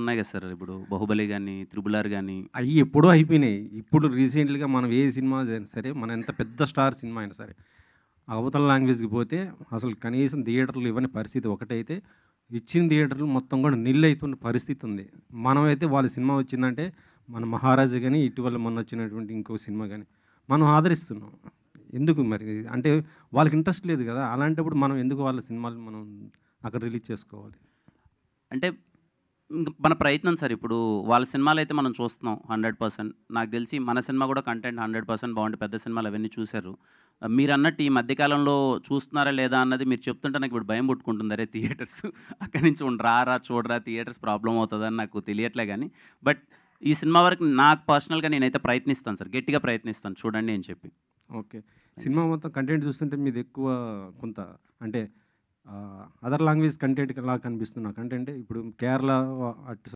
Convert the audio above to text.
ఉన్నాయి కదా సార్ ఇప్పుడు బాహుబలి కానీ త్రిబుల్ ఆర్ కానీ అవి ఎప్పుడో అయిపోయినాయి ఇప్పుడు రీసెంట్గా మనం ఏ సినిమా సరే మన ఎంత పెద్ద స్టార్ సినిమా అయినా సరే అవతల లాంగ్వేజ్కి పోతే అసలు కనీసం థియేటర్లు ఇవ్వని పరిస్థితి ఒకటైతే ఇచ్చిన థియేటర్లు మొత్తం కూడా నిల్లైతున్న పరిస్థితి ఉంది మనమైతే వాళ్ళ సినిమా వచ్చిందంటే మన మహారాజా కానీ ఇటీవల మొన్న వచ్చినటువంటి ఇంకో సినిమా కానీ మనం ఆదరిస్తున్నాం ఎందుకు మరి అంటే వాళ్ళకి ఇంట్రెస్ట్ లేదు కదా అలాంటప్పుడు మనం ఎందుకు వాళ్ళ సినిమాలు మనం అక్కడ రిలీజ్ చేసుకోవాలి అంటే మన ప్రయత్నం సార్ ఇప్పుడు వాళ్ళ సినిమాలు అయితే మనం చూస్తున్నాం హండ్రెడ్ పర్సెంట్ నాకు తెలిసి మన సినిమా కూడా కంటెంట్ హండ్రెడ్ పర్సెంట్ బాగుంటుంది పెద్ద సినిమాలు అవన్నీ చూశారు మీరు అన్నట్టు ఈ మధ్యకాలంలో చూస్తున్నారా లేదా అన్నది మీరు చెప్తుంటే నాకు ఇప్పుడు భయం పుట్టుకుంటుంది అరే థియేటర్స్ అక్కడి నుంచి రారా చూడరా థియేటర్స్ ప్రాబ్లం అవుతుందని నాకు తెలియట్లే కానీ బట్ ఈ సినిమా వరకు నాకు పర్సనల్గా నేనైతే ప్రయత్నిస్తాను సార్ గట్టిగా ప్రయత్నిస్తాను చూడండి అని చెప్పి ఓకే సినిమా మొత్తం కంటెంట్ చూస్తుంటే మీది ఎక్కువ కొంత అంటే అదర్ లాంగ్వేజ్ కంటెంట్ లాగా కనిపిస్తున్నా కంటెంట్ ఇప్పుడు కేరళ అటు